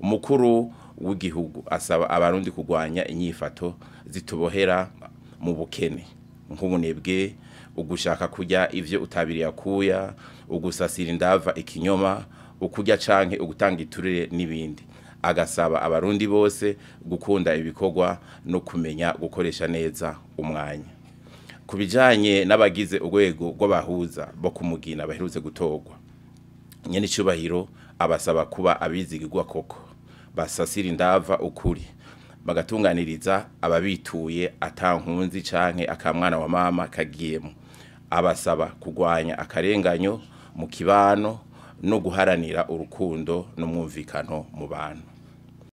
umukuru w'igihugu asaba abarundi kurwanya inyifato zitubohera mu bukene nk'ubunebwe ugushaka kurya ibyo utabiriye akuya ugusasira indava ikinyoma ukurya canke ugutanga iturire n'ibindi agasaba abarundi bose gukunda ibikorwa no kumenya gukoresha neza umwanya ku bijyanye n'abagize urwego rw'abahuza bo kumugina baherutse gutorwa nyine icyubahiro abasaba kuba abizigirwa koko basasira indava ukuri bagatunganiriza ababituye atankunzi canke akamwana wa mama kagiyemo abasaba kugwanya akarenganyo mu kibano no guharanira urukundo n'umwumvikano mu bantu